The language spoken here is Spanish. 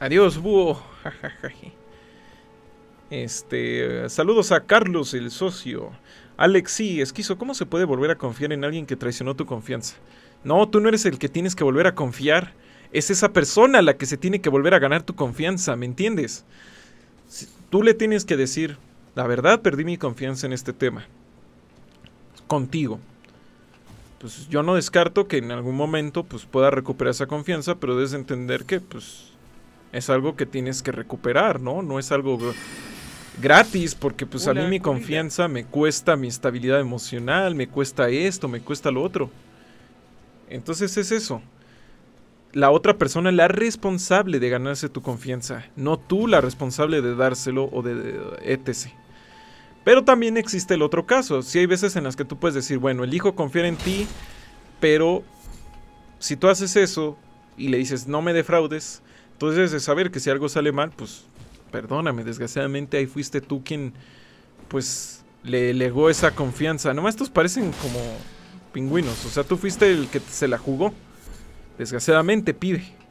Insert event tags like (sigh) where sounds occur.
Adiós, búho. (laughs) Este, saludos a Carlos, el socio. Alex, sí, esquizo, ¿cómo se puede volver a confiar en alguien que traicionó tu confianza? No, tú no eres el que tienes que volver a confiar. Es esa persona la que se tiene que volver a ganar tu confianza, ¿me entiendes? Tú le tienes que decir, la verdad, perdí mi confianza en este tema. Contigo. Pues yo no descarto que en algún momento pues, pueda recuperar esa confianza, pero debes entender que pues es algo que tienes que recuperar, ¿no? No es algo gratis porque pues a mí mi confianza me cuesta mi estabilidad emocional, me cuesta esto, me cuesta lo otro. Entonces es eso. La otra persona es la responsable de ganarse tu confianza, no tú la responsable de dárselo o de, etc. Pero también existe el otro caso. Si hay veces en las que tú puedes decir, bueno, el hijo confía en ti, pero si tú haces eso y le dices no me defraudes, entonces, de saber que si algo sale mal, pues perdóname, desgraciadamente ahí fuiste tú quien, pues, le legó esa confianza. Nomás estos parecen como pingüinos, o sea, tú fuiste el que se la jugó. Desgraciadamente, pide.